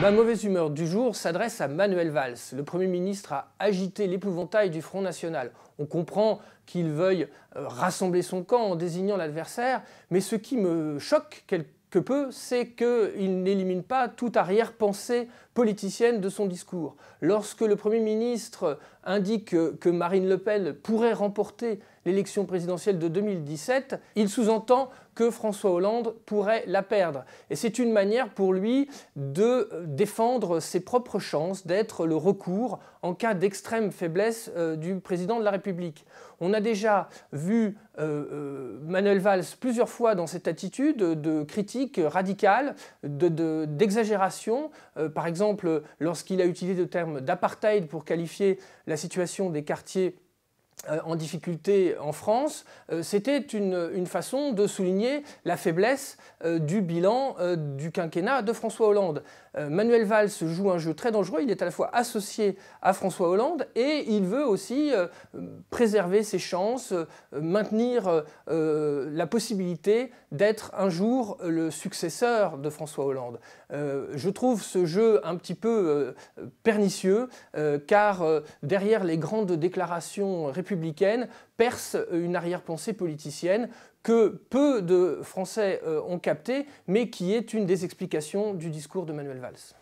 Ma mauvaise humeur du jour s'adresse à Manuel Valls. Le Premier ministre a agité l'épouvantail du Front National. On comprend qu'il veuille euh, rassembler son camp en désignant l'adversaire, mais ce qui me choque quelque que peut, c'est qu'il n'élimine pas toute arrière-pensée politicienne de son discours. Lorsque le Premier ministre indique que Marine Le Pen pourrait remporter l'élection présidentielle de 2017, il sous-entend que François Hollande pourrait la perdre. Et c'est une manière pour lui de défendre ses propres chances, d'être le recours en cas d'extrême faiblesse euh, du président de la République. On a déjà vu euh, euh, Manuel Valls plusieurs fois dans cette attitude de critique radicale d'exagération. Euh, par exemple, lorsqu'il a utilisé le terme d'apartheid pour qualifier la situation des quartiers euh, en difficulté en France, euh, c'était une, façon de souligner la faiblesse euh, du bilan du quinquennat de François Hollande. Manuel Valls joue un jeu très dangereux, il est à la fois associé à François Hollande et il veut aussi préserver ses chances, maintenir la possibilité d'être un jour le successeur de François Hollande. Je trouve ce jeu un petit peu pernicieux car derrière les grandes déclarations républicaines, républicaine perce une arrière-pensée politicienne que peu de Français euh, ont captée, mais qui est une des explications du discours de Manuel Valls.